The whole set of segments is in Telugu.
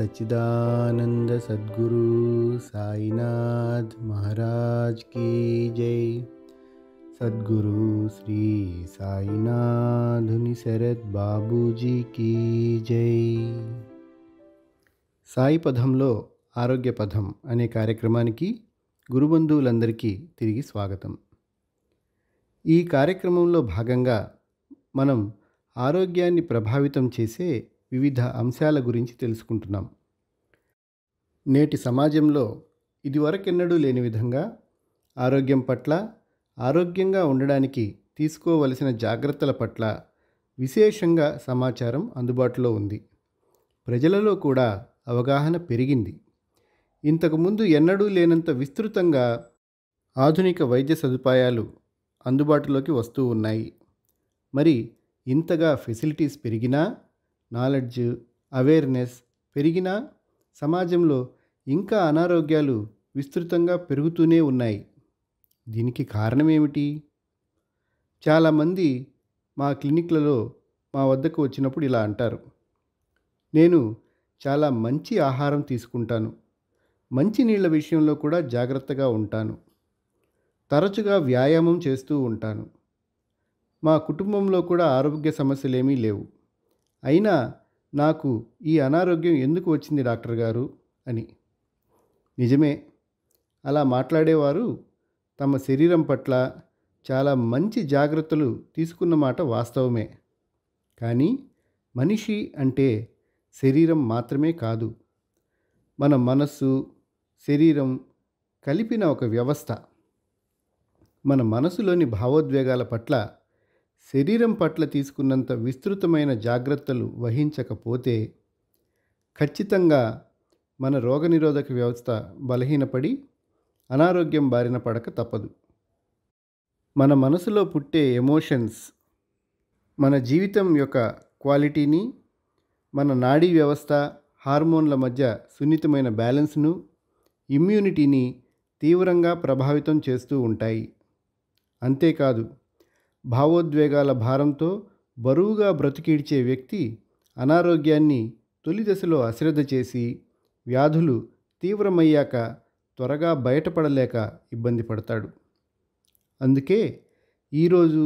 సచ్చిదానంద సద్గురు సాయినాథ్ మహారాజ్ కీ జై సద్గురు శ్రీ సాయినాథుని శరత్ బాబూజీ కీ జై సాయి పదంలో ఆరోగ్య పదం అనే కార్యక్రమానికి గురుబంధువులందరికీ తిరిగి స్వాగతం ఈ కార్యక్రమంలో భాగంగా మనం ఆరోగ్యాన్ని ప్రభావితం చేసే వివిధ అంశాల గురించి తెలుసుకుంటున్నాం నేటి సమాజంలో ఇదివరకెన్నడూ లేని విధంగా ఆరోగ్యం పట్ల ఆరోగ్యంగా ఉండడానికి తీసుకోవలసిన జాగ్రత్తల పట్ల విశేషంగా సమాచారం అందుబాటులో ఉంది ప్రజలలో కూడా అవగాహన పెరిగింది ఇంతకుముందు ఎన్నడూ లేనంత విస్తృతంగా ఆధునిక వైద్య సదుపాయాలు అందుబాటులోకి వస్తూ ఉన్నాయి మరి ఇంతగా ఫెసిలిటీస్ పెరిగినా నాలెడ్జ్ అవేర్నెస్ పెరిగినా సమాజంలో ఇంకా అనారోగ్యాలు విస్తృతంగా పెరుగుతూనే ఉన్నాయి దీనికి కారణం ఏమిటి చాలామంది మా క్లినిక్లలో మా వద్దకు వచ్చినప్పుడు ఇలా అంటారు నేను చాలా మంచి ఆహారం తీసుకుంటాను మంచి నీళ్ళ విషయంలో కూడా జాగ్రత్తగా ఉంటాను తరచుగా వ్యాయామం చేస్తూ ఉంటాను మా కుటుంబంలో కూడా ఆరోగ్య సమస్యలేమీ లేవు అయినా నాకు ఈ అనారోగ్యం ఎందుకు వచ్చింది డాక్టర్ గారు అని నిజమే అలా మాట్లాడేవారు తమ శరీరం పట్ల చాలా మంచి జాగ్రత్తలు తీసుకున్నమాట వాస్తవమే కానీ మనిషి అంటే శరీరం మాత్రమే కాదు మన మనస్సు శరీరం కలిపిన ఒక వ్యవస్థ మన మనసులోని భావోద్వేగాల పట్ల శరీరం పట్ల తీసుకున్నంత విస్తృతమైన జాగ్రత్తలు వహించకపోతే ఖచ్చితంగా మన రోగనిరోధక వ్యవస్థ బలహీనపడి అనారోగ్యం బారిన పడక తప్పదు మన మనసులో పుట్టే ఎమోషన్స్ మన జీవితం యొక్క క్వాలిటీని మన నాడీ వ్యవస్థ హార్మోన్ల మధ్య సున్నితమైన బ్యాలెన్స్ను ఇమ్యూనిటీని తీవ్రంగా ప్రభావితం చేస్తూ ఉంటాయి అంతేకాదు భావోద్వేగాల భారంతో బరువుగా బ్రతికిడ్చే వ్యక్తి అనారోగ్యాన్ని తొలి దశలో అశ్రద్ధ చేసి వ్యాధులు తీవ్రమయ్యాక త్వరగా బయటపడలేక ఇబ్బంది పడతాడు అందుకే ఈరోజు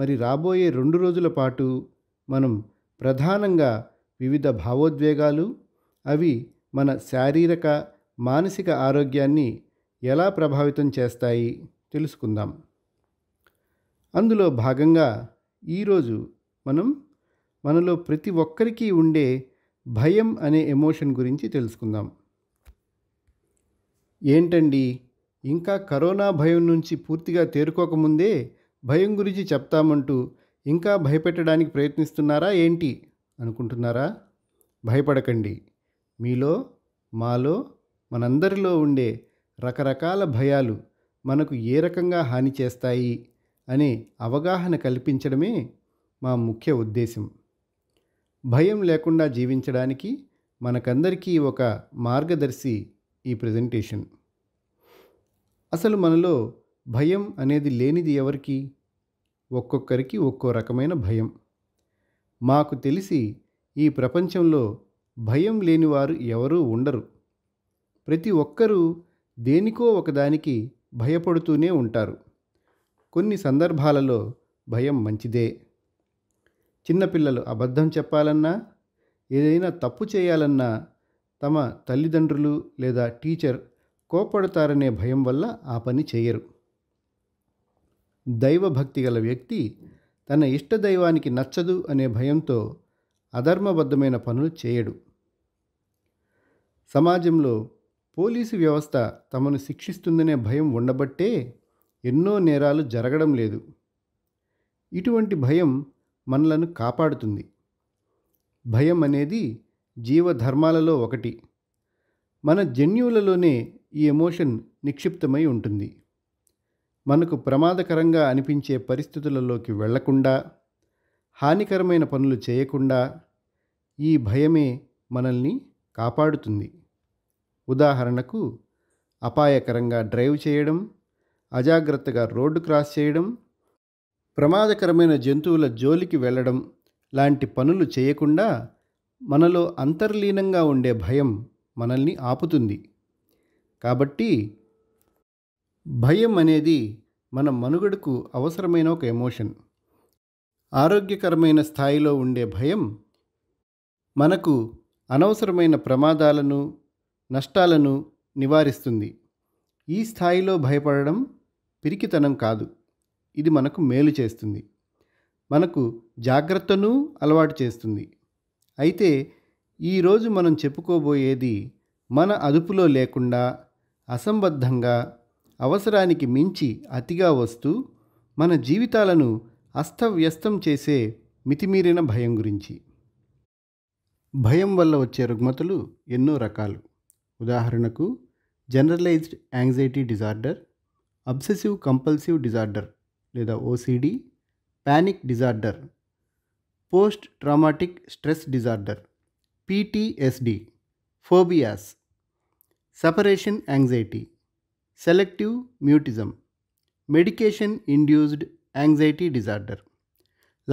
మరి రాబోయే రెండు రోజుల పాటు మనం ప్రధానంగా వివిధ భావోద్వేగాలు అవి మన శారీరక మానసిక ఆరోగ్యాన్ని ఎలా ప్రభావితం చేస్తాయి తెలుసుకుందాం అందులో భాగంగా ఈరోజు మనం మనలో ప్రతి ఒక్కరికి ఉండే భయం అనే ఎమోషన్ గురించి తెలుసుకుందాం ఏంటండి ఇంకా కరోనా భయం నుంచి పూర్తిగా తేరుకోకముందే భయం గురించి చెప్తామంటూ ఇంకా భయపెట్టడానికి ప్రయత్నిస్తున్నారా ఏంటి అనుకుంటున్నారా భయపడకండి మీలో మాలో మనందరిలో ఉండే రకరకాల భయాలు మనకు ఏ రకంగా హాని చేస్తాయి అనే అవగాహన కల్పించడమే మా ముఖ్య ఉద్దేశం భయం లేకుండా జీవించడానికి మనకందరికీ ఒక మార్గదర్శి ఈ ప్రజెంటేషన్ అసలు మనలో భయం అనేది లేనిది ఎవరికి ఒక్కొక్కరికి ఒక్కో రకమైన భయం మాకు తెలిసి ఈ ప్రపంచంలో భయం లేనివారు ఎవరూ ఉండరు ప్రతి ఒక్కరూ దేనికో ఒకదానికి భయపడుతూనే ఉంటారు కొన్ని సందర్భాలలో భయం మంచిదే చిన్నపిల్లలు అబద్ధం చెప్పాలన్నా ఏదైనా తప్పు చేయాలన్నా తమ తల్లిదండ్రులు లేదా టీచర్ కోపడతారనే భయం వల్ల ఆ పని చేయరు దైవభక్తి గల వ్యక్తి తన ఇష్ట దైవానికి నచ్చదు అనే భయంతో అధర్మబద్ధమైన పనులు చేయడు సమాజంలో పోలీసు వ్యవస్థ తమను శిక్షిస్తుందనే భయం ఉండబట్టే ఎన్నో నేరాలు జరగడం లేదు ఇటువంటి భయం మనలను కాపాడుతుంది భయం అనేది జీవధర్మాలలో ఒకటి మన జన్యువులలోనే ఈ ఎమోషన్ నిక్షిప్తమై ఉంటుంది మనకు ప్రమాదకరంగా అనిపించే పరిస్థితులలోకి వెళ్లకుండా హానికరమైన పనులు చేయకుండా ఈ భయమే మనల్ని కాపాడుతుంది ఉదాహరణకు అపాయకరంగా డ్రైవ్ చేయడం అజాగ్రత్తగా రోడ్డు క్రాస్ చేయడం ప్రమాదకరమైన జంతువుల జోలికి వెళ్ళడం లాంటి పనులు చేయకుండా మనలో అంతర్లీనంగా ఉండే భయం మనల్ని ఆపుతుంది కాబట్టి భయం అనేది మన మనుగడకు అవసరమైన ఒక ఎమోషన్ ఆరోగ్యకరమైన స్థాయిలో ఉండే భయం మనకు అనవసరమైన ప్రమాదాలను నష్టాలను నివారిస్తుంది ఈ స్థాయిలో భయపడడం పిరికితనం కాదు ఇది మనకు మేలు చేస్తుంది మనకు జాగ్రత్తను అలవాటు చేస్తుంది అయితే ఈరోజు మనం చెప్పుకోబోయేది మన అదుపులో లేకుండా అసంబద్ధంగా అవసరానికి మించి అతిగా వస్తూ మన జీవితాలను అస్తవ్యస్తం చేసే మితిమీరిన భయం గురించి భయం వల్ల వచ్చే రుగ్మతలు ఎన్నో రకాలు ఉదాహరణకు generalized anxiety disorder obsessive compulsive disorder లేదా OCD panic disorder post traumatic stress disorder PTSD phobias separation anxiety selective mutism medication induced anxiety disorder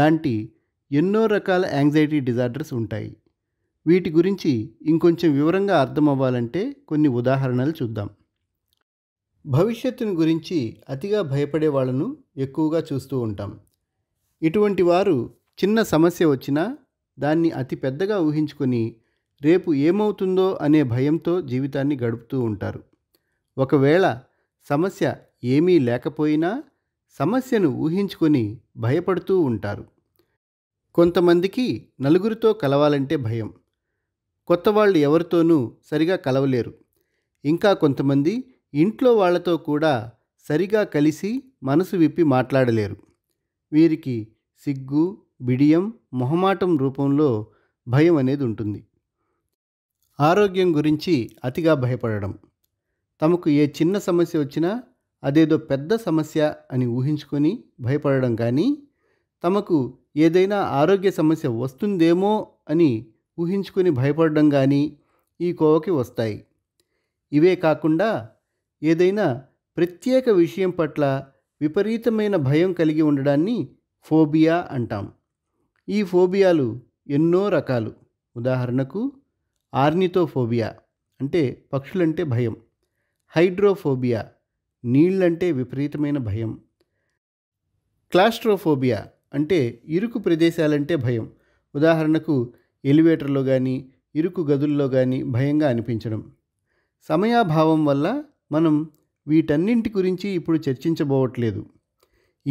లాంటి ఎన్నో రకాల యాంగ్జైటీ డిజార్డర్స్ ఉంటాయి వీటి గురించి ఇంకొంచెం వివరంగా అర్థం అవ్వాలంటే కొన్ని ఉదాహరణలు చూద్దాం భవిష్యత్తును గురించి అతిగా భయపడే వాళ్ళను ఎక్కువగా చూస్తూ ఉంటాం ఇటువంటి వారు చిన్న సమస్య వచ్చినా దాన్ని అతి పెద్దగా ఊహించుకొని రేపు ఏమవుతుందో అనే భయంతో జీవితాన్ని గడుపుతూ ఉంటారు ఒకవేళ సమస్య ఏమీ లేకపోయినా సమస్యను ఊహించుకొని భయపడుతూ ఉంటారు కొంతమందికి నలుగురితో కలవాలంటే భయం కొత్త వాళ్ళు ఎవరితోనూ సరిగా కలవలేరు ఇంకా కొంతమంది ఇంట్లో వాళ్లతో కూడా సరిగా కలిసి మనసు విప్పి మాట్లాడలేరు వీరికి సిగ్గు బిడియం మొహమాటం రూపంలో భయం అనేది ఉంటుంది ఆరోగ్యం గురించి అతిగా భయపడడం తమకు ఏ చిన్న సమస్య వచ్చినా అదేదో పెద్ద సమస్య అని ఊహించుకొని భయపడడం కానీ తమకు ఏదైనా ఆరోగ్య సమస్య వస్తుందేమో అని ఊహించుకొని భయపడడం కానీ ఈ కోవకి వస్తాయి ఇవే కాకుండా ఏదైనా ప్రత్యేక విషయం పట్ల విపరీతమైన భయం కలిగి ఉండడాన్ని ఫోబియా అంటాం ఈ ఫోబియాలు ఎన్నో రకాలు ఉదాహరణకు ఆర్నితోఫోబియా అంటే పక్షులంటే భయం హైడ్రోఫోబియా నీళ్ళంటే విపరీతమైన భయం క్లాస్ట్రోఫోబియా అంటే ఇరుకు ప్రదేశాలంటే భయం ఉదాహరణకు ఎలివేటర్లో కానీ ఇరుకు గదుల్లో కానీ భయంగా అనిపించడం సమయాభావం వల్ల మనం వీటన్నింటి గురించి ఇప్పుడు చర్చించబోవట్లేదు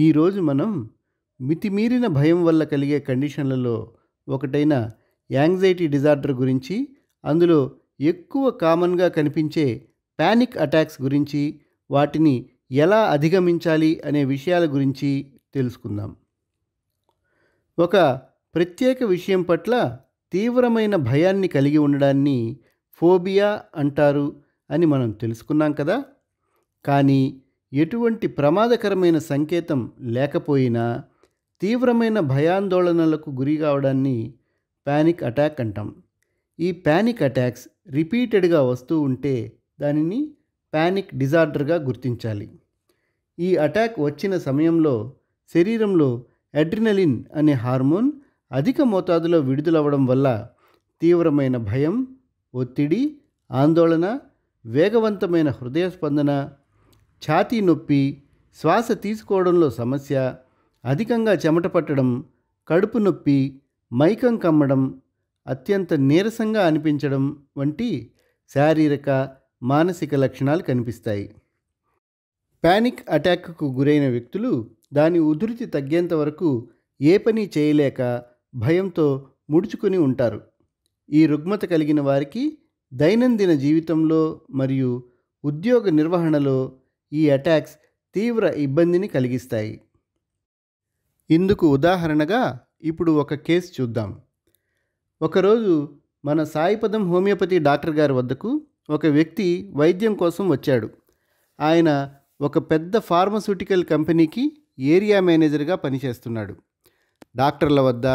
ఈరోజు మనం మితిమీరిన భయం వల్ల కలిగే కండిషన్లలో ఒకటైన యాంగ్జైటీ డిజార్డర్ గురించి అందులో ఎక్కువ కామన్గా కనిపించే ప్యానిక్ అటాక్స్ గురించి వాటిని ఎలా అధిగమించాలి అనే విషయాల గురించి తెలుసుకుందాం ఒక ప్రత్యేక విషయం పట్ల తీవ్రమైన భయాన్ని కలిగి ఉండడాన్ని ఫోబియా అంటారు అని మనం తెలుసుకున్నాం కదా కానీ ఎటువంటి ప్రమాదకరమైన సంకేతం లేకపోయినా తీవ్రమైన భయాందోళనలకు గురి కావడాన్ని ప్యానిక్ అటాక్ అంటాం ఈ ప్యానిక్ అటాక్స్ రిపీటెడ్గా వస్తూ ఉంటే దానిని ప్యానిక్ డిజార్డర్గా గుర్తించాలి ఈ అటాక్ వచ్చిన సమయంలో శరీరంలో అడ్రినలిన్ అనే హార్మోన్ అధిక మోతాదులో విడుదలవ్వడం వల్ల తీవ్రమైన భయం ఒత్తిడి ఆందోళన వేగవంతమైన హృదయ స్పందన ఛాతీ నొప్పి శ్వాస తీసుకోవడంలో సమస్య అధికంగా చెమట పట్టడం కడుపు నొప్పి మైకం కమ్మడం అత్యంత నీరసంగా అనిపించడం వంటి శారీరక మానసిక లక్షణాలు కనిపిస్తాయి పానిక్ అటాక్కు గురైన వ్యక్తులు దాని ఉధృతి తగ్గేంత వరకు ఏ పని చేయలేక భయంతో ముడుచుకొని ఉంటారు ఈ రుగ్మత కలిగిన వారికి దైనందిన జీవితంలో మరియు ఉద్యోగ నిర్వహణలో ఈ అటాక్స్ తీవ్ర ఇబ్బందిని కలిగిస్తాయి ఇందుకు ఉదాహరణగా ఇప్పుడు ఒక కేసు చూద్దాం ఒకరోజు మన సాయిపదం హోమియోపతి డాక్టర్ గారి వద్దకు ఒక వ్యక్తి వైద్యం కోసం వచ్చాడు ఆయన ఒక పెద్ద ఫార్మస్యూటికల్ కంపెనీకి ఏరియా మేనేజర్గా పనిచేస్తున్నాడు డాక్టర్ల వద్ద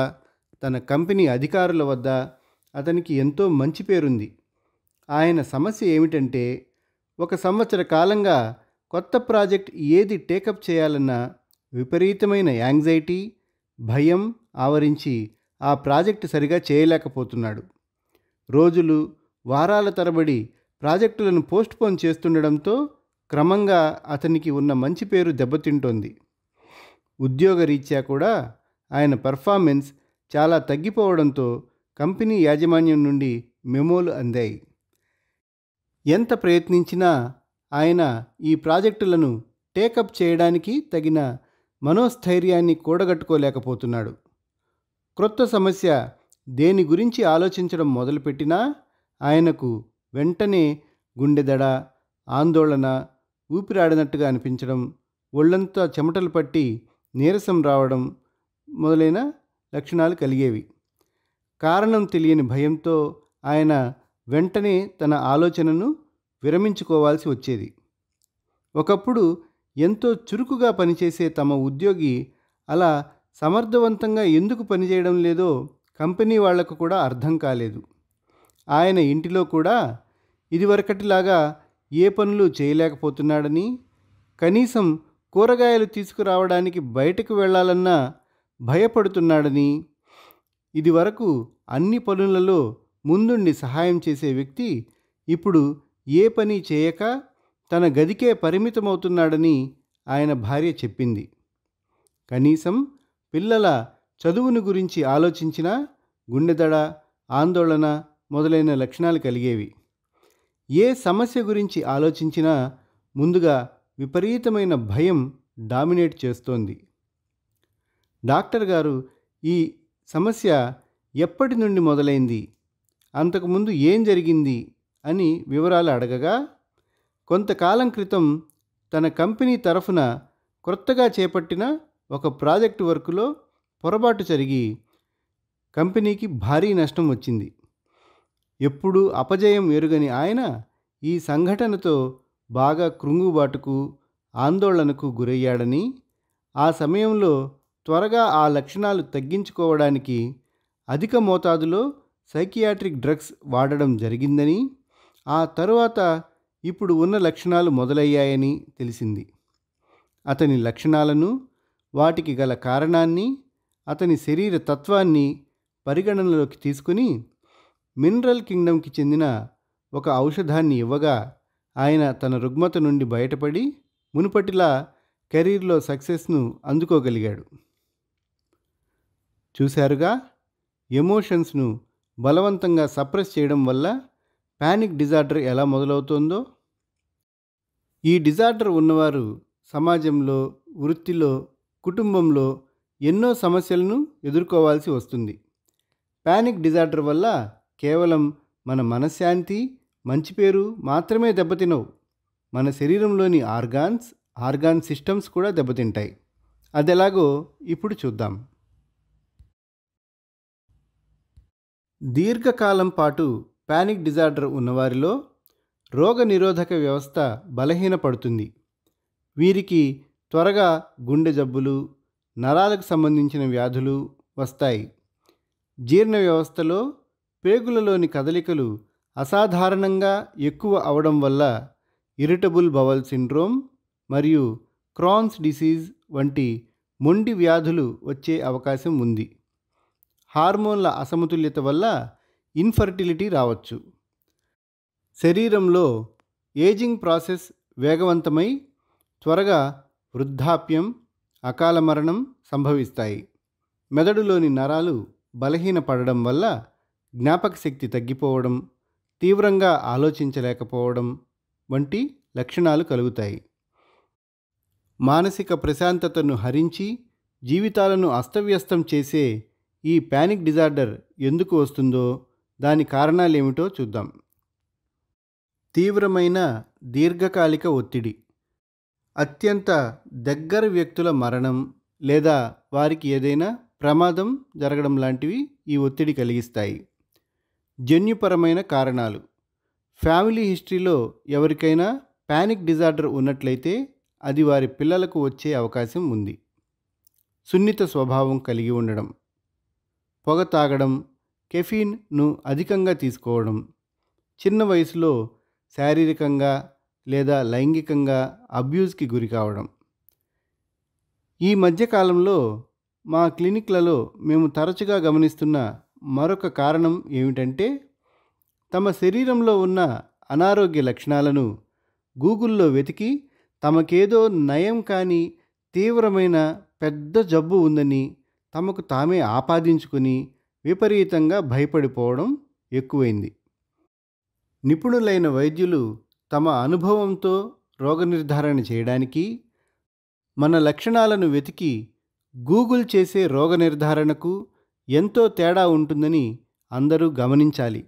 తన కంపెనీ అధికారుల వద్ద అతనికి ఎంతో మంచి పేరుంది ఆయన సమస్య ఏమిటంటే ఒక సంవత్సర కాలంగా కొత్త ప్రాజెక్ట్ ఏది టేకప్ చేయాలన్న విపరీతమైన యాంగ్జైటీ భయం ఆవరించి ఆ ప్రాజెక్ట్ సరిగా చేయలేకపోతున్నాడు రోజులు వారాల తరబడి ప్రాజెక్టులను పోస్ట్పోన్ చేస్తుండడంతో క్రమంగా అతనికి ఉన్న మంచి పేరు దెబ్బతింటోంది ఉద్యోగరీత్యా కూడా ఆయన పెర్ఫార్మెన్స్ చాలా తగ్గిపోవడంతో కంపెనీ యాజమాన్యం నుండి మెమోలు అందాయి ఎంత ప్రయత్నించినా ఆయన ఈ ప్రాజెక్టులను టేకప్ చేయడానికి తగిన మనోస్థైర్యాన్ని కూడగట్టుకోలేకపోతున్నాడు క్రొత్త సమస్య దేని గురించి ఆలోచించడం మొదలుపెట్టినా ఆయనకు వెంటనే గుండెదడ ఆందోళన ఊపిరాడినట్టుగా అనిపించడం ఒళ్ళంతా చెమటలు పట్టి నీరసం రావడం మొదలైన లక్షణాలు కలిగేవి కారణం తెలియని భయంతో ఆయన వెంటనే తన ఆలోచనను విరమించుకోవాల్సి వచ్చేది ఒకప్పుడు ఎంతో చురుకుగా పనిచేసే తమ ఉద్యోగి అలా సమర్థవంతంగా ఎందుకు పనిచేయడం లేదో కంపెనీ వాళ్లకు కూడా అర్థం కాలేదు ఆయన ఇంటిలో కూడా ఇదివరకటిలాగా ఏ పనులు చేయలేకపోతున్నాడని కనీసం కూరగాయలు తీసుకురావడానికి బయటకు వెళ్ళాలన్నా భయపడుతున్నాడని ఇదివరకు అన్ని పనులలో ముందుండి సహాయం చేసే వ్యక్తి ఇప్పుడు ఏ పని చేయక తన గదికే పరిమితమవుతున్నాడని ఆయన భార్య చెప్పింది కనీసం పిల్లల చదువును గురించి ఆలోచించినా గుండెదడ ఆందోళన మొదలైన లక్షణాలు కలిగేవి ఏ సమస్య గురించి ఆలోచించినా ముందుగా విపరీతమైన భయం డామినేట్ చేస్తోంది డాక్టర్ గారు ఈ సమస్య ఎప్పటి నుండి మొదలైంది అంతకుముందు ఏం జరిగింది అని వివరాలు అడగగా కొంతకాలం క్రితం తన కంపెనీ తరఫున క్రొత్తగా చేపట్టిన ఒక ప్రాజెక్టు వర్క్లో పొరపాటు జరిగి కంపెనీకి భారీ నష్టం వచ్చింది ఎప్పుడూ అపజయం ఎరుగని ఆయన ఈ సంఘటనతో బాగా కృంగుబాటుకు ఆందోళనకు గురయ్యాడని ఆ సమయంలో త్వరగా ఆ లక్షణాలు తగ్గించుకోవడానికి అధిక మోతాదులో సైకియాట్రిక్ డ్రగ్స్ వాడడం జరిగిందని ఆ తరువాత ఇప్పుడు ఉన్న లక్షణాలు మొదలయ్యాయని తెలిసింది అతని లక్షణాలను వాటికి గల కారణాన్ని అతని శరీర తత్వాన్ని పరిగణనలోకి తీసుకుని మినరల్ కింగ్డమ్కి చెందిన ఒక ఔషధాన్ని ఇవ్వగా ఆయన తన రుగ్మత నుండి బయటపడి మునుపటిలా కెరీర్లో సక్సెస్ను అందుకోగలిగాడు చూశారుగా ఎమోషన్స్ను బలవంతంగా సప్రెస్ చేయడం వల్ల పానిక్ డిజార్డర్ ఎలా మొదలవుతుందో ఈ డిజార్డర్ ఉన్నవారు సమాజంలో వృత్తిలో కుటుంబంలో ఎన్నో సమస్యలను ఎదుర్కోవాల్సి వస్తుంది పానిక్ డిజార్డర్ వల్ల కేవలం మన మనశ్శాంతి మంచి పేరు మాత్రమే దెబ్బతినవు మన శరీరంలోని ఆర్గాన్స్ ఆర్గాన్ సిస్టమ్స్ కూడా దెబ్బతింటాయి అదెలాగో ఇప్పుడు చూద్దాం దీర్ఘకాలం పాటు పానిక్ డిజార్డర్ ఉన్నవారిలో రోగ నిరోధక వ్యవస్థ బలహీనపడుతుంది వీరికి త్వరగా గుండె జబ్బులు నరాలకు సంబంధించిన వ్యాధులు వస్తాయి జీర్ణ వ్యవస్థలో పేగులలోని కదలికలు అసాధారణంగా ఎక్కువ అవడం వల్ల ఇరిటబుల్ బవల్ సిండ్రోమ్ మరియు క్రాన్స్ డిసీజ్ వంటి మొండి వ్యాధులు వచ్చే అవకాశం ఉంది హార్మోన్ల అసమతుల్యత వల్ల ఇన్ఫర్టిలిటీ రావచ్చు శరీరంలో ఏజింగ్ ప్రాసెస్ వేగవంతమై త్వరగా వృద్ధాప్యం అకాల మరణం సంభవిస్తాయి మెదడులోని నరాలు బలహీనపడడం వల్ల జ్ఞాపక శక్తి తగ్గిపోవడం తీవ్రంగా ఆలోచించలేకపోవడం వంటి లక్షణాలు కలుగుతాయి మానసిక ప్రశాంతతను హరించి జీవితాలను అస్తవ్యస్తం చేసే ఈ ప్యానిక్ డిజార్డర్ ఎందుకు వస్తుందో దాని కారణాలేమిటో చూద్దాం తీవ్రమైన దీర్ఘకాలిక ఒత్తిడి అత్యంత దగ్గర వ్యక్తుల మరణం లేదా వారికి ఏదైనా ప్రమాదం జరగడం లాంటివి ఈ ఒత్తిడి కలిగిస్తాయి జన్యుపరమైన కారణాలు ఫ్యామిలీ హిస్టరీలో ఎవరికైనా పానిక్ డిజార్డర్ ఉన్నట్లయితే అది వారి పిల్లలకు వచ్చే అవకాశం ఉంది సున్నిత స్వభావం కలిగి ఉండడం పొగ తాగడం కెఫీన్ను అధికంగా తీసుకోవడం చిన్న వయసులో శారీరకంగా లేదా లైంగికంగా అబ్యూజ్కి గురి కావడం ఈ మధ్యకాలంలో మా క్లినిక్లలో మేము తరచుగా గమనిస్తున్న మరొక కారణం ఏమిటంటే తమ శరీరంలో ఉన్న అనారోగ్య లక్షణాలను గూగుల్లో వెతికి తమకేదో నయం కానీ తీవ్రమైన పెద్ద జబ్బు ఉందని తమకు తామే ఆపాదించుకుని విపరీతంగా భయపడిపోవడం ఎక్కువైంది నిపుణులైన వైద్యులు తమ అనుభవంతో రోగ నిర్ధారణ చేయడానికి మన లక్షణాలను వెతికి గూగుల్ చేసే రోగ నిర్ధారణకు ఎంతో తేడా ఉంటుందని అందరూ గమనించాలి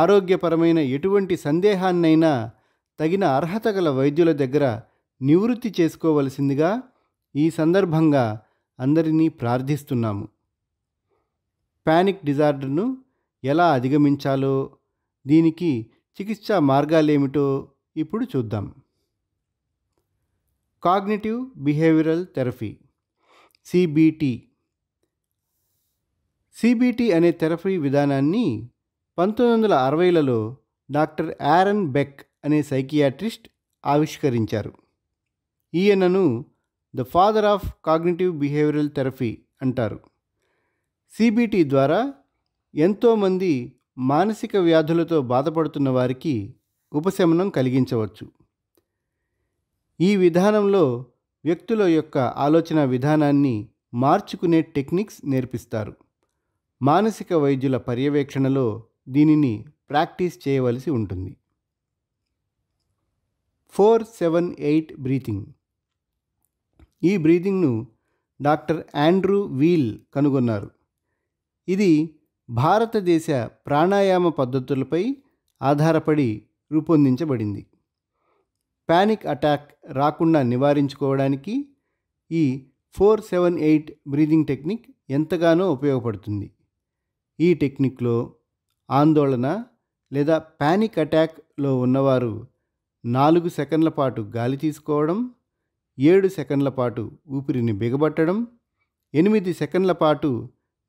ఆరోగ్యపరమైన ఎటువంటి సందేహాన్నైనా తగిన అర్హత గల వైద్యుల దగ్గర నివృత్తి చేసుకోవలసిందిగా ఈ సందర్భంగా అందరినీ ప్రార్థిస్తున్నాము పానిక్ డిజార్డర్ను ఎలా అధిగమించాలో దీనికి చికిత్సా మార్గాలేమిటో ఇప్పుడు చూద్దాం cognitive behavioural therapy CBT CBT అనే థెరపీ విధానాన్ని పంతొమ్మిది వందల అరవైలలో డాక్టర్ యారన్ బెక్ అనే సైకియాట్రిస్ట్ ఆవిష్కరించారు ఈయనను the father of cognitive behavioural therapy అంటారు సిబిటి ద్వారా ఎంతోమంది మానసిక వ్యాధులతో బాధపడుతున్న వారికి ఉపశమనం కలిగించవచ్చు ఈ విధానంలో వ్యక్తుల యొక్క ఆలోచన విధానాన్ని మార్చుకునే టెక్నిక్స్ నేర్పిస్తారు మానసిక వైద్యుల పర్యవేక్షణలో దీనిని ప్రాక్టీస్ చేయవలసి ఉంటుంది ఫోర్ సెవెన్ ఎయిట్ బ్రీతింగ్ ఈ బ్రీదింగ్ను డాక్టర్ ఆండ్రూ వీల్ కనుగొన్నారు ఇది భారతదేశ ప్రాణాయామ పద్ధతులపై ఆధారపడి రూపొందించబడింది ప్యానిక్ అటాక్ రాకుండా నివారించుకోవడానికి ఈ four seven eight breathing technique ఎంతగానో ఉపయోగపడుతుంది ఈ టెక్నిక్లో ఆందోళన లేదా ప్యానిక్ అటాక్లో ఉన్నవారు నాలుగు సెకండ్ల పాటు గాలి తీసుకోవడం ఏడు సెకండ్ల పాటు ఊపిరిని బిగబట్టడం ఎనిమిది సెకండ్ల పాటు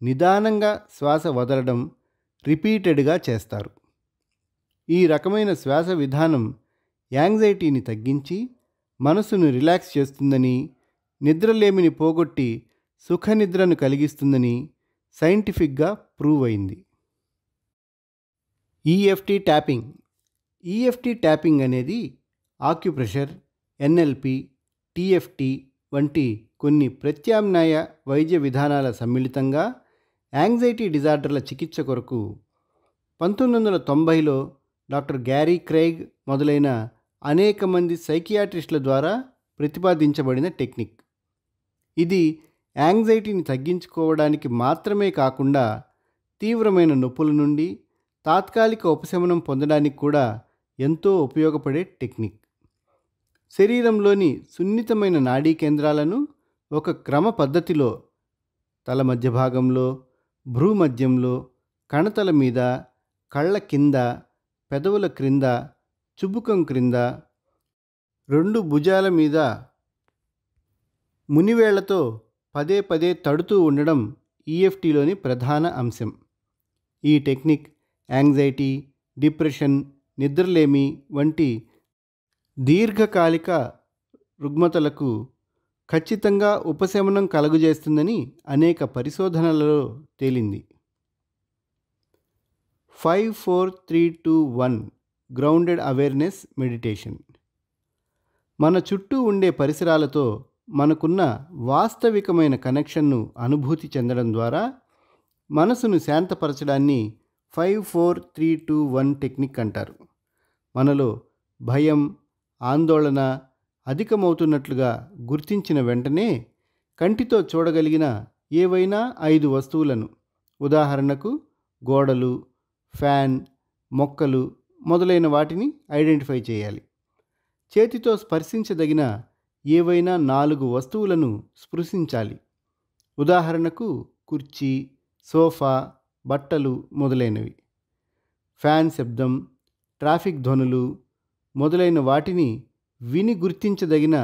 నిదానంగా శ్వాస వదలడం రిపీటెడ్గా చేస్తారు ఈ రకమైన శ్వాస విధానం యాంగ్జైటీని తగ్గించి మనసును రిలాక్స్ చేస్తుందని నిద్రలేమిని పోగొట్టి సుఖనిద్రను కలిగిస్తుందని సైంటిఫిక్గా ప్రూవ్ అయింది EFT e tapping EFT e tapping అనేది ఆక్యుప్రెషర్ ఎన్ఎల్పి టిఎఫ్టి వంటి కొన్ని ప్రత్యామ్నాయ వైద్య విధానాల సమ్మిళితంగా యాంగ్జైటీ డిజార్డర్ల చికిత్స కొరకు పంతొమ్మిది వందల తొంభైలో డాక్టర్ గ్యారీ క్రైగ్ మొదలైన అనేక మంది సైకియాట్రిస్టుల ద్వారా ప్రతిపాదించబడిన టెక్నిక్ ఇది యాంగ్జైటీని తగ్గించుకోవడానికి మాత్రమే కాకుండా తీవ్రమైన నొప్పుల నుండి తాత్కాలిక ఉపశమనం పొందడానికి కూడా ఎంతో ఉపయోగపడే టెక్నిక్ శరీరంలోని సున్నితమైన నాడీ కేంద్రాలను ఒక క్రమ పద్ధతిలో తల మధ్య భాగంలో భ్రూమధ్యంలో కణతల మీద కళ్ళ కింద పెదవుల క్రింద చుబుకం క్రింద రెండు భుజాల మీద మునివేళ్లతో పదే పదే తడుతూ ఉండడం ఈఎఫ్టీలోని e ప్రధాన అంశం ఈ టెక్నిక్ యాంగ్జైటీ డిప్రెషన్ నిద్రలేమి వంటి దీర్ఘకాలిక రుగ్మతలకు ఖచ్చితంగా ఉపశమనం కలుగజేస్తుందని అనేక పరిశోధనలలో తేలింది five four three two one grounded awareness meditation మన చుట్టూ ఉండే పరిసరాలతో మనకున్న వాస్తవికమైన కనెక్షన్ను అనుభూతి చెందడం ద్వారా మనసును శాంతపరచడాన్ని five four three two one technique అంటారు మనలో భయం ఆందోళన అధికమవుతున్నట్లుగా గుర్తించిన వెంటనే కంటితో చూడగలిగిన ఏవైనా ఐదు వస్తువులను ఉదాహరణకు గోడలు ఫ్యాన్ మొక్కలు మొదలైన వాటిని ఐడెంటిఫై చేయాలి చేతితో స్పర్శించదగిన ఏవైనా నాలుగు వస్తువులను స్పృశించాలి ఉదాహరణకు కుర్చీ సోఫా బట్టలు మొదలైనవి ఫ్యాన్ శబ్దం ట్రాఫిక్ ధ్వనులు మొదలైన వాటిని విని గుర్తించదగిన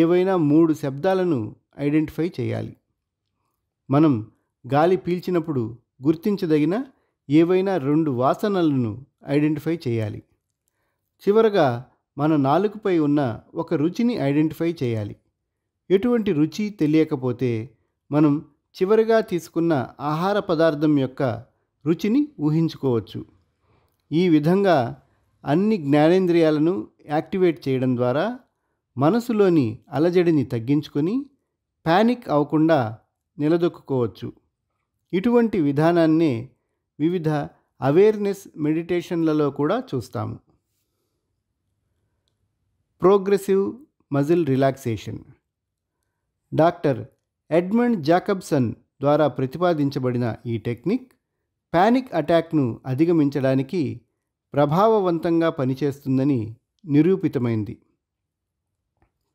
ఏవైనా మూడు శబ్దాలను ఐడెంటిఫై చేయాలి మనం గాలి పీల్చినప్పుడు గుర్తించదగిన ఏవైనా రెండు వాసనలను ఐడెంటిఫై చేయాలి చివరగా మన నాలుకపై ఉన్న ఒక రుచిని ఐడెంటిఫై చేయాలి ఎటువంటి రుచి తెలియకపోతే మనం చివరిగా తీసుకున్న ఆహార పదార్థం యొక్క రుచిని ఊహించుకోవచ్చు ఈ విధంగా అన్ని జ్ఞానేంద్రియాలను యాక్టివేట్ చేయడం ద్వారా మనసులోని అలజడిని తగ్గించుకొని ప్యానిక్ అవ్వకుండా నిలదొక్కుకోవచ్చు ఇటువంటి విధానాన్నే వివిధ అవేర్నెస్ మెడిటేషన్లలో కూడా చూస్తాము progressive muscle relaxation doctor Edmund Jacobson ద్వారా ప్రతిపాదించబడిన ఈ టెక్నిక్ ప్యానిక్ అటాక్ను అధిగమించడానికి ప్రభావవంతంగా పనిచేస్తుందని నిరూపితమైంది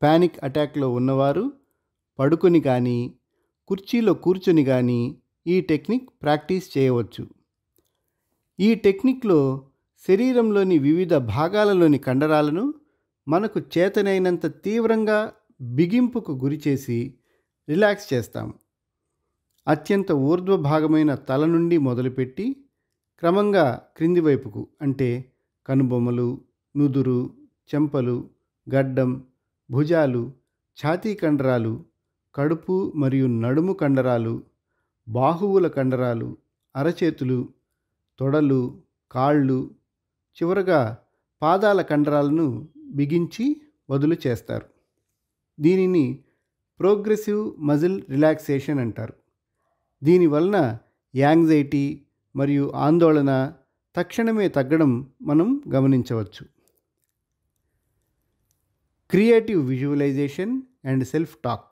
ప్యానిక్ అటాక్లో ఉన్నవారు పడుకుని కానీ కుర్చీలో కూర్చుని కానీ ఈ టెక్నిక్ ప్రాక్టీస్ చేయవచ్చు ఈ టెక్నిక్లో శరీరంలోని వివిధ భాగాలలోని కండరాలను మనకు చేతనైనంత తీవ్రంగా బిగింపుకు గురిచేసి రిలాక్స్ చేస్తాం అత్యంత ఊర్ధ్వభాగమైన తల నుండి మొదలుపెట్టి క్రమంగా క్రింది వైపుకు అంటే కనుబొమ్మలు నుదురు చెంపలు గడ్డం భుజాలు ఛాతీ కండరాలు కడుపు మరియు నడుము కండరాలు బాహువుల కండరాలు అరచేతులు తొడలు కాళ్ళు చివరగా పాదాల కండరాలను బిగించి వదులు చేస్తారు దీనిని ప్రోగ్రెసివ్ మజిల్ రిలాక్సేషన్ అంటారు దీనివలన యాంగ్జైటీ మరియు ఆందోళన తక్షణమే తగ్గడం మనం గమనించవచ్చు creative visualisation and self talk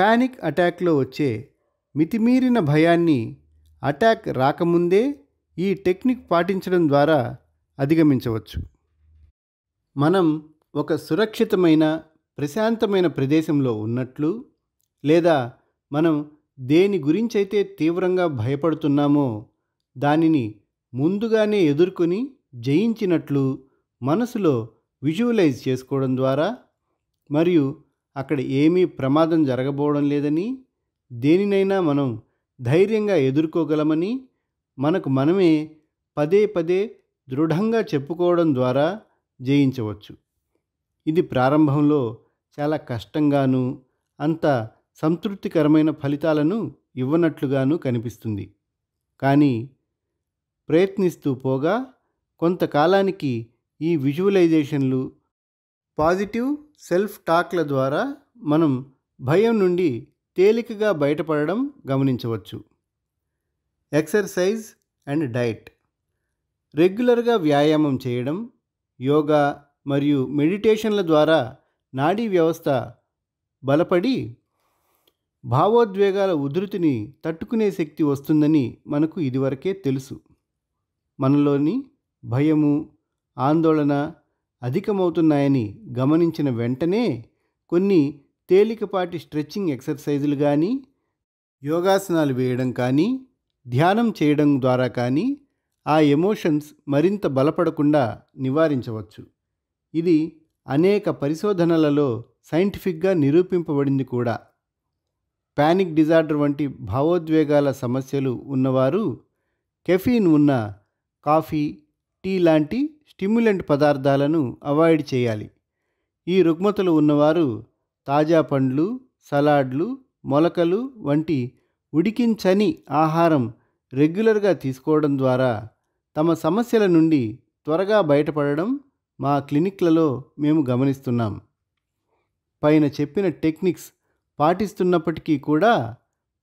panic అటాక్లో వచ్చే మితిమీరిన భయాన్ని అటాక్ రాకముందే ఈ టెక్నిక్ పాటించడం ద్వారా అధిగమించవచ్చు మనం ఒక సురక్షితమైన ప్రశాంతమైన ప్రదేశంలో ఉన్నట్లు లేదా మనం దేని గురించైతే తీవ్రంగా భయపడుతున్నామో దానిని ముందుగానే ఎదుర్కొని జయించినట్లు మనసులో విజువలైజ్ చేసుకోవడం ద్వారా మరియు అక్కడ ఏమీ ప్రమాదం జరగబోవడం లేదని దేనినైనా మనం ధైర్యంగా ఎదుర్కోగలమని మనకు మనమే పదే పదే దృఢంగా చెప్పుకోవడం ద్వారా జయించవచ్చు ఇది ప్రారంభంలో చాలా కష్టంగాను అంత సంతృప్తికరమైన ఫలితాలను ఇవ్వనట్లుగాను కనిపిస్తుంది కానీ ప్రయత్నిస్తూ పోగా కొంతకాలానికి ఈ విజువలైజేషన్లు పాజిటివ్ సెల్ఫ్ టాక్ల ద్వారా మనం భయం నుండి తేలికగా బయటపడడం గమనించవచ్చు ఎక్సర్సైజ్ అండ్ డైట్ రెగ్యులర్గా వ్యాయామం చేయడం యోగా మరియు మెడిటేషన్ల ద్వారా నాడీ వ్యవస్థ బలపడి భావోద్వేగాల ఉధృతిని తట్టుకునే శక్తి వస్తుందని మనకు ఇదివరకే తెలుసు మనలోని భయము ఆందోళన అధికమవుతున్నాయని గమనించిన వెంటనే కొన్ని తేలికపాటి స్ట్రెచ్చింగ్ ఎక్సర్సైజులు కానీ యోగాసనాలు వేయడం కానీ ధ్యానం చేయడం ద్వారా కానీ ఆ ఎమోషన్స్ మరింత బలపడకుండా నివారించవచ్చు ఇది అనేక పరిశోధనలలో సైంటిఫిక్గా నిరూపింపబడింది కూడా పానిక్ డిజార్డర్ వంటి భావోద్వేగాల సమస్యలు ఉన్నవారు కెఫీన్ ఉన్న కాఫీ టీ లాంటి స్టిమ్యులెంట్ పదార్థాలను అవాయిడ్ చేయాలి ఈ రుగ్మతలు ఉన్నవారు తాజా పండ్లు సలాడ్లు మొలకలు వంటి ఉడికించని ఆహారం రెగ్యులర్గా తీసుకోవడం ద్వారా తమ సమస్యల నుండి త్వరగా బయటపడడం మా క్లినిక్లలో మేము గమనిస్తున్నాం పైన చెప్పిన టెక్నిక్స్ పాటిస్తున్నప్పటికీ కూడా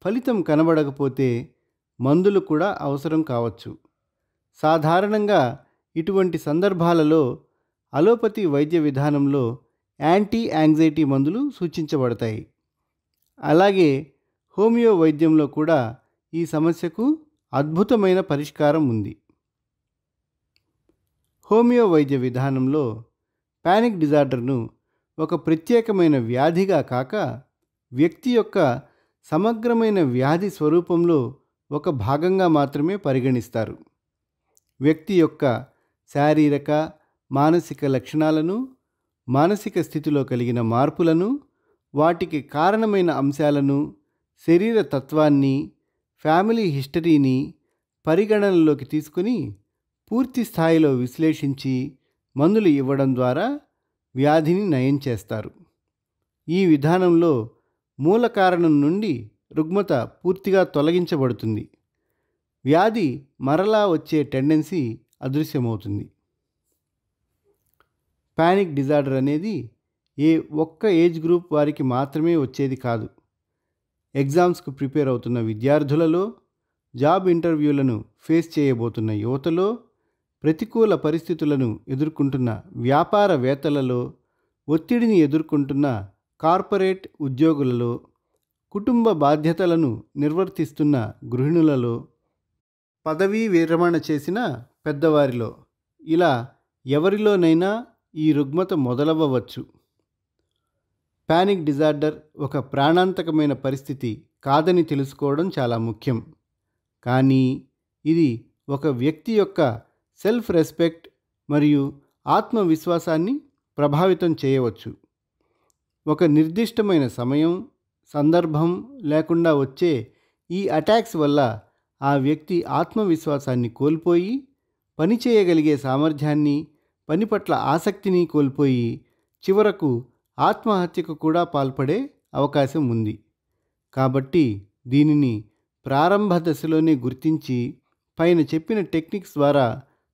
ఫలితం కనబడకపోతే మందులు కూడా అవసరం కావచ్చు సాధారణంగా ఇటువంటి సందర్భాలలో అలోపతి వైద్య విధానంలో యాంటీ యాంగ్జైటీ మందులు సూచించబడతాయి అలాగే హోమియో వైద్యంలో కూడా ఈ సమస్యకు అద్భుతమైన పరిష్కారం ఉంది హోమియో వైద్య విధానంలో పానిక్ డిజార్డర్ను ఒక ప్రత్యేకమైన వ్యాధిగా కాక వ్యక్తి యొక్క సమగ్రమైన వ్యాధి స్వరూపంలో ఒక భాగంగా మాత్రమే పరిగణిస్తారు వ్యక్తి యొక్క శారీరక మానసిక లక్షణాలను మానసిక స్థితిలో కలిగిన మార్పులను వాటికి కారణమైన అంశాలను శరీర తత్వాన్ని ఫ్యామిలీ హిస్టరీని పరిగణనలోకి తీసుకుని పూర్తి స్థాయిలో విశ్లేషించి మందులు ఇవ్వడం ద్వారా వ్యాధిని నయం చేస్తారు ఈ విధానంలో మూల కారణం నుండి రుగ్మత పూర్తిగా తొలగించబడుతుంది వ్యాధి మరలా వచ్చే టెండెన్సీ అదృశ్యమవుతుంది పానిక్ డిజార్డర్ అనేది ఏ ఒక్క ఏజ్ గ్రూప్ వారికి మాత్రమే వచ్చేది కాదు ఎగ్జామ్స్కు ప్రిపేర్ అవుతున్న విద్యార్థులలో జాబ్ ఇంటర్వ్యూలను ఫేస్ చేయబోతున్న యువతలో ప్రతికూల పరిస్థితులను ఎదుర్కొంటున్న వ్యాపారవేత్తలలో ఒత్తిడిని ఎదుర్కొంటున్న కార్పొరేట్ ఉద్యోగులలో కుటుంబ బాధ్యతలను నిర్వర్తిస్తున్న గృహిణులలో పదవీ విరమణ చేసిన పెద్దవారిలో ఇలా ఎవరిలోనైనా ఈ రుగ్మత మొదలవ్వవచ్చు పానిక్ డిజార్డర్ ఒక ప్రాణాంతకమైన పరిస్థితి కాదని తెలుసుకోవడం చాలా ముఖ్యం కానీ ఇది ఒక వ్యక్తి యొక్క సెల్ఫ్ రెస్పెక్ట్ మరియు ఆత్మవిశ్వాసాన్ని ప్రభావితం చేయవచ్చు ఒక నిర్దిష్టమైన సమయం సందర్భం లేకుండా వచ్చే ఈ అటాక్స్ వల్ల ఆ వ్యక్తి ఆత్మవిశ్వాసాన్ని కోల్పోయి పని చేయగలిగే సామర్థ్యాన్ని పని పట్ల ఆసక్తిని కోల్పోయి చివరకు ఆత్మహత్యకు కూడా పాల్పడే అవకాశం ఉంది కాబట్టి దీనిని ప్రారంభ దశలోనే గుర్తించి పైన చెప్పిన టెక్నిక్స్ ద్వారా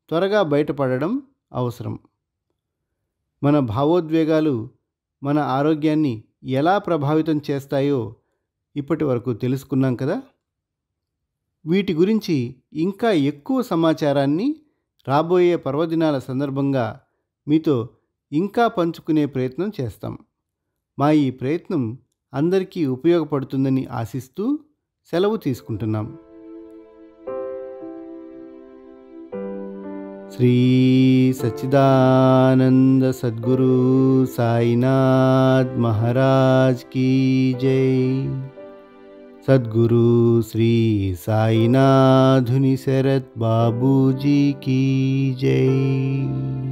త్వరగా బయటపడడం అవసరం మన భావోద్వేగాలు మన ఆరోగ్యాన్ని ఎలా ప్రభావితం చేస్తాయో ఇప్పటి వరకు తెలుసుకున్నాం కదా వీటి గురించి ఇంకా ఎక్కువ సమాచారాన్ని రాబోయే పర్వదినాల సందర్భంగా మీతో ఇంకా పంచుకునే ప్రయత్నం చేస్తాం మా ఈ ప్రయత్నం అందరికీ ఉపయోగపడుతుందని ఆశిస్తూ సెలవు తీసుకుంటున్నాం श्री सद्गुरु साईनाथ महाराज की जय सद्गुरु श्री शरत बाबूजी की जय